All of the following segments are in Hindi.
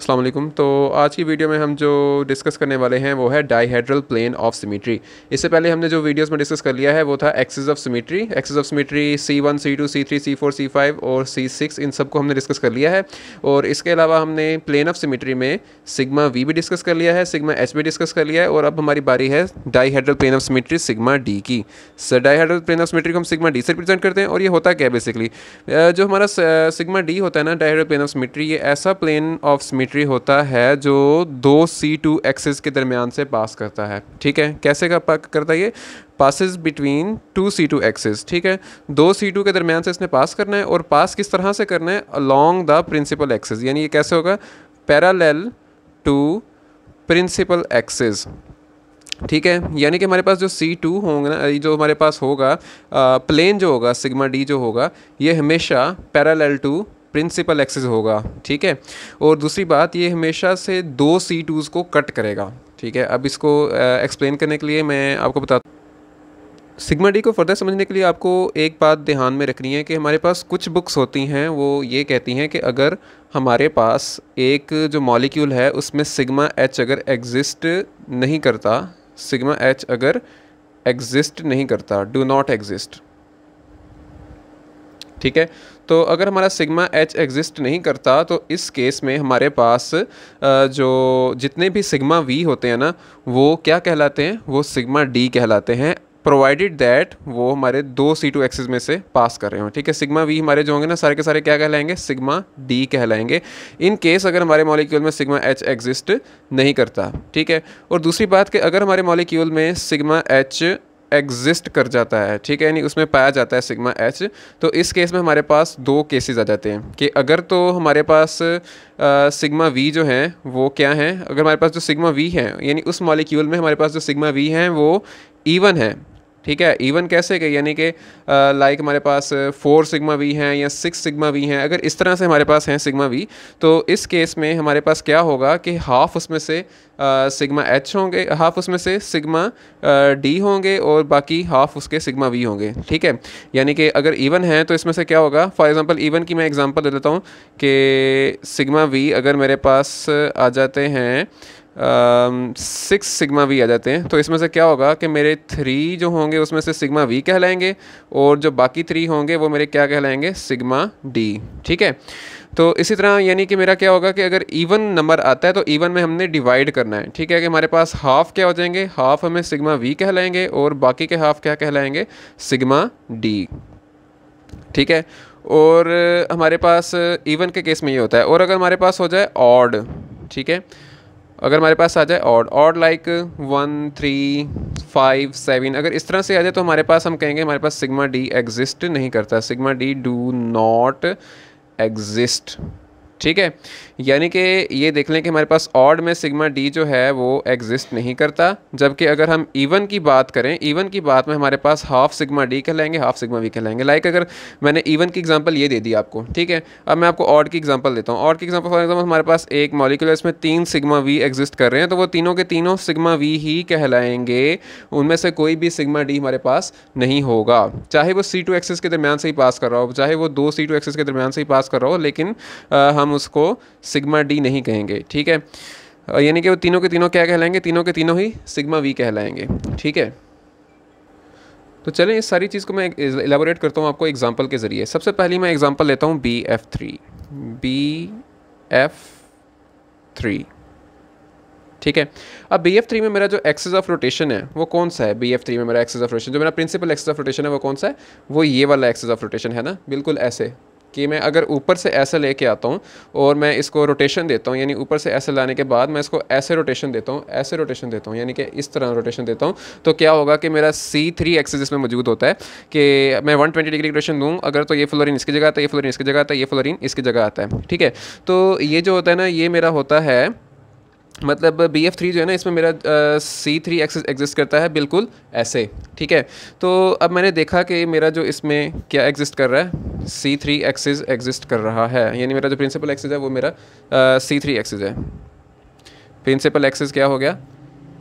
असलम तो आज की वीडियो में हम जो डिस्कस करने वाले हैं वो है डाईहेड्रल प्लेन ऑफ सिमेट्री इससे पहले हमने जो वीडियोस में डिस्कस कर लिया है वो था axis of symmetry axis of symmetry C one C two C three C four C five और सी सिक्स इन सबको हमने डिस्कस कर लिया है और इसके अलावा हमने प्लेन ऑफ सिमेट्री में सिग्मा वी भी डिस्कस कर लिया है सिग्मा एच भी डिस्कस कर लिया है और अब हमारी बारी है dihedral plane of symmetry sigma d की sir dihedral plane of symmetry को हम सिग्मा डी से रिप्रेजेंट करते हैं और ये होता क्या है बेसिकली जो हमारा सिग्मा डी होता है ना डाईहेड्रल प्लेन ऑफ सिमेट्री ये ऐसा प्लेन ऑफ सिमेट्री ट्री होता है जो दो सी टू एक्सेस के दरमियान से पास करता है ठीक है कैसे का पा करता है ये passes between two C two axis ठीक है दो सी टू के दरमियान से इसने पास करना है और पास किस तरह से करना है अलॉन्ग द प्रिंसिपल एक्सेस यानी ये कैसे होगा पैरालेल टू प्रिंसिपल एक्सेस ठीक है यानी कि हमारे पास जो सी टू होंगे ना जो हमारे पास होगा प्लेन जो होगा सिग्मा डी जो होगा ये हमेशा पैरालेल टू प्रिंसिपल एक्सेस होगा ठीक है और दूसरी बात ये हमेशा से दो सी टूज़ को कट करेगा ठीक है अब इसको एक्सप्लेन करने के लिए मैं आपको बता सिग्मा डी को फर्दर समझने के लिए आपको एक बात ध्यान में रखनी है कि हमारे पास कुछ बुक्स होती हैं वो ये कहती हैं कि अगर हमारे पास एक जो मॉलिक्यूल है उसमें सिग्मा एच अगर एग्जिस्ट नहीं करता सिग्मा एच अगर एग्जिस्ट नहीं करता डू नॉट एग्जिस्ट ठीक है तो अगर हमारा सिग्मा एच एग्जिस्ट नहीं करता तो इस केस में हमारे पास जो जितने भी सिग्मा वी होते हैं ना वो क्या कहलाते हैं वो सिग्मा डी कहलाते हैं प्रोवाइडेड दैट वो हमारे दो सी टू एक्सेज में से पास कर रहे हो ठीक है सिग्मा वी हमारे जो होंगे ना सारे के सारे क्या कहलाएंगे सिग्मा डी कहलाएंगे इन केस अगर हमारे मॉलिक्यूल में सिग्मा एच एग्जिस्ट नहीं करता ठीक है और दूसरी बात कि अगर हमारे मॉलिक्यूल में सिग्मा एच एग्जिस्ट कर जाता है ठीक है यानी उसमें पाया जाता है सिग्मा एच तो इस केस में हमारे पास दो केसेस आ जाते हैं कि अगर तो हमारे पास सिग्मा वी जो है वो क्या है अगर हमारे पास जो सिग्मा वी है यानी उस मॉलिक्यूल में हमारे पास जो सिग्मा वी है वो ईवन e है ठीक है इवन कैसे कि यानी कि लाइक हमारे पास फोर सिग्मा वी हैं या सिक्स सिग्मा वी हैं अगर इस तरह से हमारे पास हैं सिग्मा वी तो इस केस में हमारे पास क्या होगा कि हाफ़ उसमें से सिग्मा एच होंगे हाफ़ उसमें से सिग्मा डी होंगे और बाकी हाफ़ उसके सिग्मा वी होंगे ठीक है यानी कि अगर इवन है तो इसमें से क्या होगा फॉर एग्ज़ाम्पल इवन की मैं एग्ज़ाम्पल दे देता हूँ कि सिग्मा वी अगर मेरे पास आ जाते हैं सिक्स सिग्मा वी आ जाते हैं तो इसमें से क्या होगा कि मेरे थ्री जो होंगे उसमें से सिग्मा वी कहलाएंगे और जो बाकी थ्री होंगे वो मेरे क्या कहलाएंगे सिग्मा डी ठीक है तो इसी तरह यानी कि मेरा क्या होगा कि अगर इवन नंबर आता है तो इवन में हमने डिवाइड करना है ठीक है कि हमारे पास हाफ़ क्या हो जाएंगे हाफ़ हमें सिग्मा वी कहलाएंगे और बाकी के हाफ़ क्या कहलाएंगे सिग्मा डी ठीक है और हमारे पास इवन के केस में ये होता है और अगर हमारे पास हो जाए ऑड ठीक है अगर हमारे पास आ जाए और और like one three five seven अगर इस तरह से आ जाए तो हमारे पास हम कहेंगे हमारे पास सिग्मा डी एग्जिस्ट नहीं करता sigma d do not exist ठीक है यानी कि ये देख लें कि हमारे पास ऑड में सिग्मा डी जो है वो एग्जिस्ट नहीं करता जबकि अगर हम इवन की बात करें इवन की बात में हमारे पास हाफ सिग्मा डी कहलाएंगे हाफ सिग्मा वी कहलाएंगे लाइक अगर मैंने इवन की एग्जांपल ये दे दी आपको ठीक है अब मैं आपको ऑड की एग्जांपल देता हूँ ऑड की एग्जाम्पल फॉर एग्जाम्पल हमारे पास एक मॉलिकुलर इसमें तीन सिगमा वी एग्जिस्ट कर रहे हैं तो वो तीनों के तीनों सिग्मा वी ही कहलाएंगे उनमें से कोई भी सिगमा डी हमारे पास नहीं होगा चाहे वो सी टू एक्सेस के दरमियान से ही पास कर रहा हो चाहे वो दो सी टू एक्सेस के दरमियान से ही पास कर रहा हो लेकिन हम हम उसको सिग्मा डी नहीं कहेंगे ठीक है यानी कि वो तीनों के तीनों क्या कहलाएंगे तीनों के तीनों ही सिग्मा वी कहलाएंगे ठीक है तो चलें इस सारी चीज़ को मैं एलेबोरेट करता हूँ आपको एग्जाम्पल के ज़रिए सबसे पहली मैं एग्जाम्पल लेता हूँ B F three B F three ठीक है अब बी एफ थ्री में मेरा जो एक्सेस ऑफ रोटेशन है वो कौन सा है बी एफ थ्री में मेरा एक्सेस ऑफ रोटेशन जो मेरा प्रिंसिपल एक्सेस ऑफ रोटेशन है वो कौन सा है वो ये वाला एक्सेस ऑफ रोटेशन है ना बिल्कुल ऐसे कि मैं अगर ऊपर से ऐसे लेके आता हूँ और मैं इसको रोटेशन देता हूँ यानी ऊपर से ऐसे लाने के बाद मैं इसको ऐसे रोटेशन देता हूँ ऐसे रोटेशन देता हूँ यानी कि इस तरह रोटेशन देता हूँ तो क्या होगा कि मेरा सी थ्री एक्सेज इसमें मौजूद होता है कि मैं वन ट्वेंटी डिग्री रोटेशन दूँ अगर तो ये फ्लोरिन इसकी जगह आता है ये फ्लोरिन इसकी जगह आता है ये फ्लोरिन इसकी जगह आता है ठीक है तो ये जो होता है ना ये मेरा होता है मतलब बी एफ थ्री जो है ना इसमें मेरा सी थ्री एक्सेस एग्जिस्ट करता है बिल्कुल ऐसे ठीक है तो अब मैंने देखा कि मेरा जो इसमें क्या एग्जिस्ट कर रहा है सी थ्री एक्सिस एग्जिस्ट कर रहा है यानी मेरा जो प्रिंसिपल एक्सिस है वो मेरा सी थ्री एक्सिस है प्रिंसिपल एक्सिस क्या हो गया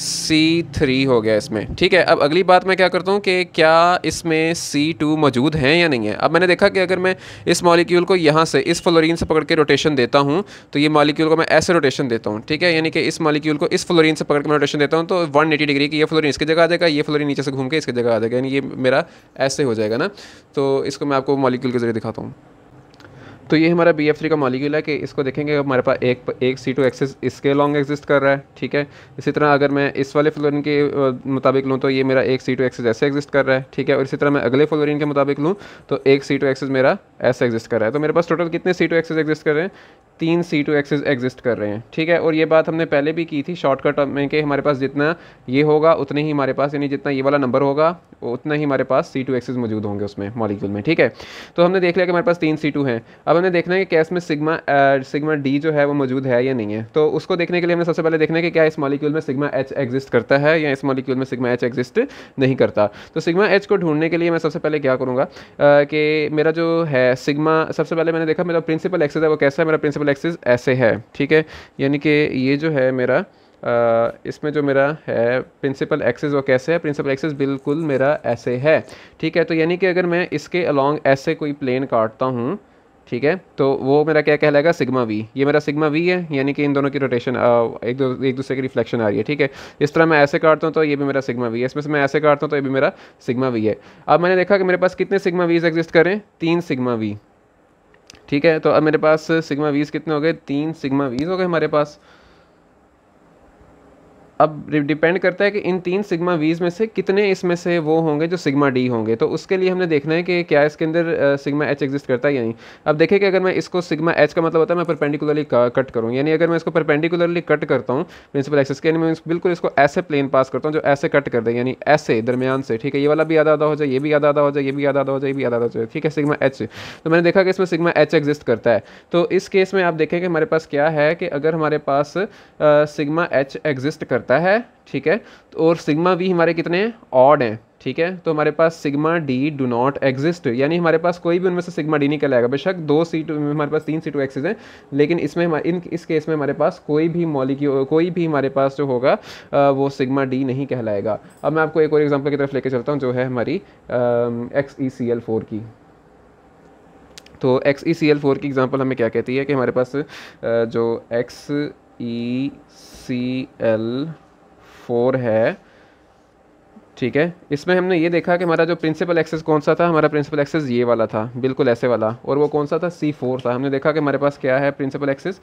सी थ्री हो गया इसमें ठीक है अब अगली बात मैं क्या करता हूँ कि क्या इसमें सी टू मौजूद हैं या नहीं है अब मैंने देखा कि अगर मैं इस मॉलिक्यूल को यहाँ से इस फ्लोरीन से पकड़ के रोटेशन देता हूँ तो ये मॉलिक्यूल को मैं ऐसे रोटेशन देता हूँ ठीक है यानी कि इस मॉलिक्यूल को इस फ्लोरीन से पकड़ के मैं रोटेशन देता हूँ तो वन एटी डिग्री की ये फ्लोरीन इसकी जगह आ जाएगा ये फ्लोरीन नीचे से घूम के इसकी जगह आ जाएगा यानी ये मेरा ऐसे हो जाएगा ना तो इसको मैं आपको मॉलिक्यूल के जरिए दिखाता हूँ तो ये हमारा बी एफ थ्री का मॉलिक्यूल है कि इसको देखेंगे हमारे पास एक एक सी टू एक्सिस इसके लॉन्ग एग्जिस्ट कर रहा है ठीक है इसी तरह अगर मैं इस वाले फ्लोरिन के मुताबिक लूँ तो ये मेरा एक सी टू एक्सिस ऐसे एग्जिस्ट कर रहा है ठीक है और इसी तरह मैं अगले फ्लोरिन के मुताबिक लूँ तो एक सी टू एक्सिस मेरा ऐसा एग्जिस्ट कर रहा है तो मेरे पास टोटल कितने सी टू एक्सिस एग्जिस्ट कर रहे हैं तीन सी टू एक्सेज एग्जिस्ट कर रहे हैं ठीक है और ये बात हमने पहले भी की थी शॉर्टकट में कि हमारे पास जितना ये होगा उतने ही हमारे पास यानी जितना ये वाला नंबर होगा उतना ही हमारे पास सी टू एक्सेज मौजूद होंगे उसमें मॉलिक्यूल में ठीक है तो हमने देख लिया कि हमारे पास तीन सी टू हैं अब हमने देखना है कि कैस में सिग्मा सिग्मा डी जो है वो मौजूद है या नहीं है तो उसको देखने के लिए हमने सबसे पहले देखना है कि क्या इस मॉलिक्यूल में सिग्मा एच एग्जिस्ट करता है या इस मॉलिक्यूल में सिग्मा एच एग्जिस्ट नहीं करता तो सिग्मा एच को ढूंढने के लिए मैं सबसे पहले क्या करूँगा कि मेरा जो है सिग्मा सबसे पहले मैंने देखा मेरा प्रिंसिपल एक्सेस है वो कैसा है मेरा प्रिंसिपल एक्सेस ऐसे है ठीक है यानी कि ये जो है मेरा इसमें जो मेरा है प्रिंसिपल एक्सेस वो कैसे है प्रिंसिपल एक्सेस बिल्कुल मेरा ऐसे है ठीक है तो यानी कि अगर मैं इसके अलॉन्ग ऐसे कोई प्लेन काटता हूँ ठीक है तो वो मेरा क्या कहलाएगा सिग्मा वी ये मेरा सिग्मा वी है यानी कि इन दोनों की रोटेशन एक दो एक दूसरे की रिफ्लेक्शन आ रही है ठीक है इस तरह मैं ऐसे काटता हूँ तो ये भी मेरा सिग्मा वी है इसमें से मैं ऐसे काटता हूँ तो ये भी मेरा सिग्मा वी है अब मैंने देखा कि मेरे पास कितने सिग्मा वीज एग्जिस्ट करें तीन सिग्मा वी ठीक है तो अब मेरे पास सिग्मा वीज कितने हो गए तीन सिग्मा वीज हो गए हमारे पास अब डिपेंड करता है कि इन तीन सिग्मा वीज में से कितने इसमें से वो होंगे जो सिग्मा डी होंगे तो उसके लिए हमने देखना है कि क्या इसके अंदर सिग्मा एच एग्जिस्ट करता है या नहीं अब देखें कि अगर मैं इसको सिग्मा एच का मतलब होता है मैं परपेंडिकुलरली कट करूँ यानी अगर मैं इसको परपेंडिकुलरली कट करता हूँ प्रिंसिपल एक्सेस के मैं बिल्कुल इसको ऐसे प्लेन पास करता हूँ जो ऐसे कट कर दे यानी ऐसे दरमियान से ठीक है ये वाला भी आधा आधा हो जाए ये भी आधा आधा हो जाए ये भी आधा आधा हो जाए ये भी आधा आधा हो जाए ठीक है सिग्मा एच तो मैंने देखा कि इसमें सिग्मा एच एग्जिस्ट करता है तो इस केस में आप देखें कि हमारे पास क्या है कि अगर हमारे पास सिग्मा एच एग्जिस्ट कर करता है ठीक है तो और सिग्मा वी हमारे कितने ऑड हैं ठीक है तो हमारे पास sigma d do not exist यानी हमारे पास कोई भी उनमें से सिग्मा डी निकल आएगा बेशक दो सी टू हमारे पास तीन सी टू एक्सेज हैं लेकिन इसमें हमारे इन इस केस में हमारे पास कोई भी मॉलिक्यू कोई भी हमारे पास जो होगा वो सिग्मा डी नहीं कहलाएगा अब मैं आपको एक और एग्जाम्पल की तरफ लेके चलता हूँ जो है हमारी X E C L four की तो X E C L four की एग्ज़ाम्पल हमें क्या कहती है कि हमारे पास जो X E e C L four है ठीक है इसमें हमने ये देखा कि हमारा जो प्रिंसिपल एक्सेस कौन सा था हमारा प्रिंसिपल एक्सेस ये वाला था बिल्कुल ऐसे वाला और वो कौन सा था सी फोर था हमने देखा कि हमारे पास क्या है प्रिंसिपल एक्सेस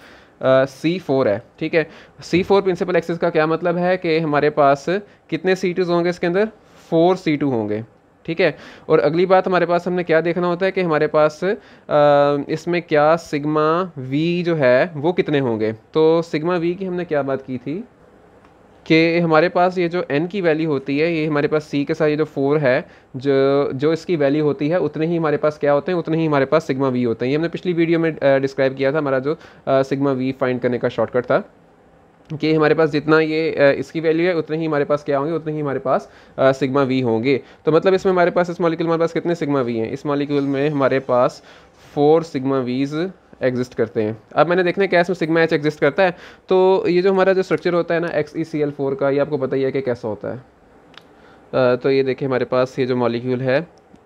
सी फोर है ठीक है सी फोर प्रिंसिपल एक्सेस का क्या मतलब है कि हमारे पास कितने सी टूज़ होंगे इसके अंदर फोर सी टू होंगे ठीक है और अगली बात हमारे पास हमने क्या देखना होता है कि हमारे पास इसमें क्या सिग्मा वी जो है वो कितने होंगे तो सिग्मा वी की हमने क्या बात की थी कि हमारे पास ये जो एन की वैल्यू होती है ये हमारे पास सी के साथ ये जो फोर है जो जो इसकी वैल्यू होती है उतने ही हमारे पास क्या होते हैं उतने ही हमारे पास सिग्मा वी होते हैं ये हमने पिछली वीडियो में डिस्क्राइब किया था हमारा जो सिग्मा वी फाइंड करने का शॉर्टकट था कि हमारे पास जितना ये इसकी वैल्यू है उतने ही हमारे पास क्या होंगे उतने ही हमारे पास सिग्मा वी होंगे तो मतलब इसमें हमारे पास इस मॉलिक्यूल हमारे पास कितने सिग्मा वी हैं इस मॉलिक्यूल में हमारे पास फोर सिग्मा वीज़ एग्जिस्ट करते हैं अब मैंने देखना है क्या इसमें सिग्मा एच एग्जिस्ट करता है तो ये जो हमारा जो स्ट्रक्चर होता है ना X E C L four का ये आपको पता ही है कि कैसा होता है तो ये देखिए हमारे पास ये जो मॉलिक्यूल है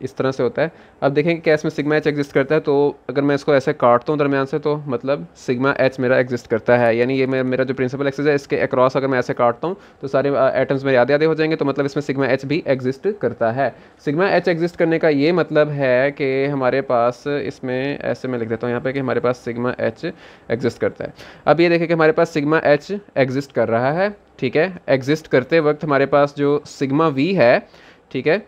इस तरह से होता है अब देखें कि इसमें में सिग्मा एच एग्जिस्ट करता है तो अगर मैं इसको ऐसे काटता हूँ दरमियान से तो मतलब सिग्मा एच मेरा एग्जिस्ट करता है यानी ये मेरा जो प्रिंसिपल एक्सेस है इसके अक्रॉस अगर मैं ऐसे काटता हूँ तो सारे एटम्स मेरे आधे आधे हो जाएंगे तो मतलब इसमें सिग्मा एच भी एग्जिस्ट करता है सिग्मा एच एग्जिस्ट करने का ये मतलब है कि हमारे पास इसमें ऐसे मैं लिख देता हूँ यहाँ पर कि हमारे पास सिग्मा एच एग्जिस्ट करता है अब ये देखें कि हमारे पास सिग्मा एच एग्जिस्ट कर रहा है ठीक है एग्जिस्ट करते वक्त हमारे पास जो सिग्मा वी है ठीक है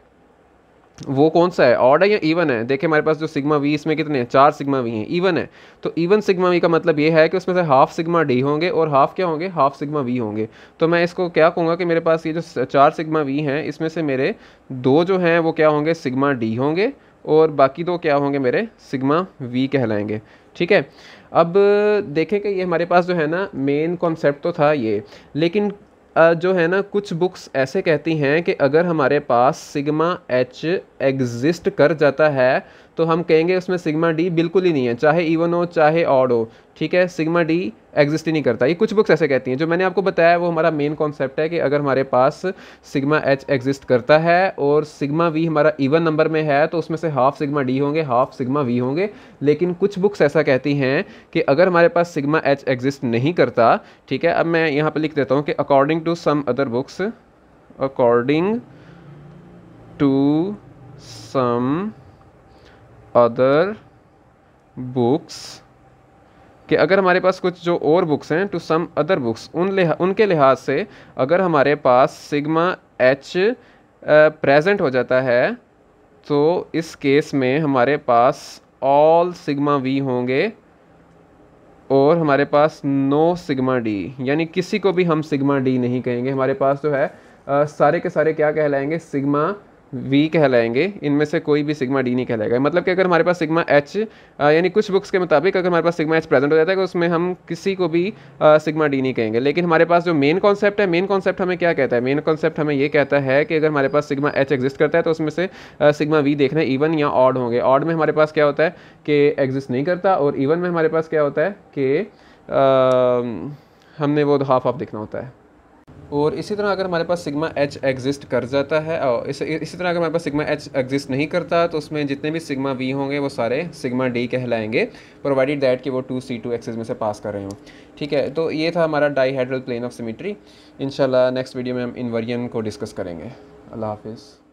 वो कौन सा है ऑड है या इवन है देखिए हमारे पास जो सिग्मा वी इसमें कितने हैं चार सिग्मा वी हैं इवन है तो इवन सिग्मा वी का मतलब ये है कि उसमें से हाफ सिग्मा डी होंगे और हाफ क्या होंगे हाफ सिग्मा वी होंगे तो मैं इसको क्या कहूँगा कि मेरे पास ये जो चार सिग्मा वी हैं इसमें से मेरे दो जो हैं वो क्या होंगे सिग्मा डी होंगे और बाकी दो क्या होंगे मेरे सिग्मा वी कहलाएंगे ठीक है अब देखें कि ये हमारे पास जो है ना मेन कॉन्सेप्ट तो था ये लेकिन जो है ना कुछ बुक्स ऐसे कहती हैं कि अगर हमारे पास सिग्मा एच एग्जिस्ट कर जाता है तो हम कहेंगे उसमें सिग्मा डी बिल्कुल ही नहीं है चाहे इवन हो चाहे ऑड हो ठीक है सिग्मा डी एग्जिस्ट ही नहीं करता ये कुछ बुक्स ऐसे कहती हैं जो मैंने आपको बताया वो हमारा मेन कॉन्सेप्ट है कि अगर हमारे पास सिग्मा एच एग्जिस्ट करता है और सिग्मा वी हमारा इवन नंबर में है तो उसमें से हाफ सिग्मा डी होंगे हाफ सिग्मा वी होंगे लेकिन कुछ बुक्स ऐसा कहती हैं कि अगर हमारे पास सिग्मा एच एग्जिस्ट नहीं करता ठीक है अब मैं यहाँ पर लिख देता हूँ कि according to some other books according to some other books कि अगर हमारे पास कुछ जो और बुक्स हैं टू सम अदर बुक्स उन लिहा उनके लिहाज से अगर हमारे पास सिग्मा एच प्रेजेंट हो जाता है तो इस केस में हमारे पास ऑल सिग्मा वी होंगे और हमारे पास नो सिग्मा डी यानी किसी को भी हम सिग्मा डी नहीं कहेंगे हमारे पास जो तो है आ, सारे के सारे क्या कहलाएंगे सिग्मा वी कहलाएंगे इनमें से कोई भी सिग्मा डी नहीं कहलाएगा मतलब कि अगर हमारे पास सिग्मा एच यानी कुछ बुक्स के मुताबिक अगर हमारे पास सिग्मा एच प्रेजेंट हो जाता है तो उसमें हम किसी को भी सिग्मा डी नहीं कहेंगे लेकिन हमारे पास जो मेन कॉन्सेप्ट है मेन कॉन्सेप्ट हमें क्या कहता है मेन कॉन्सेप्ट हमें ये कहता है कि अगर हमारे पास सिग्मा एच एग्जिस्ट करता है तो उसमें से सिग्मा वी देखना इवन या ऑड होंगे ऑड में हमारे पास क्या होता है कि एग्जिस्ट नहीं करता और इवन में हमारे पास क्या होता है कि हमने वो हाफ ऑफ देखना होता है और इसी तरह अगर हमारे पास सिग्मा एच एग्जिस्ट कर जाता है और इस, इसी तरह अगर हमारे पास सिग्मा एच एग्जिस्ट नहीं करता तो उसमें जितने भी सिग्मा वी होंगे वो सारे सिग्मा डी कहलाएंगे प्रोवाइडेड दैट कि वो टू सी टू एक्सिस में से पास कर रहे हो ठीक है तो ये था हमारा dihedral plane of symmetry in next video में हम इन्वरियन को डिस्कस करेंगे अल्लाह हाफिज़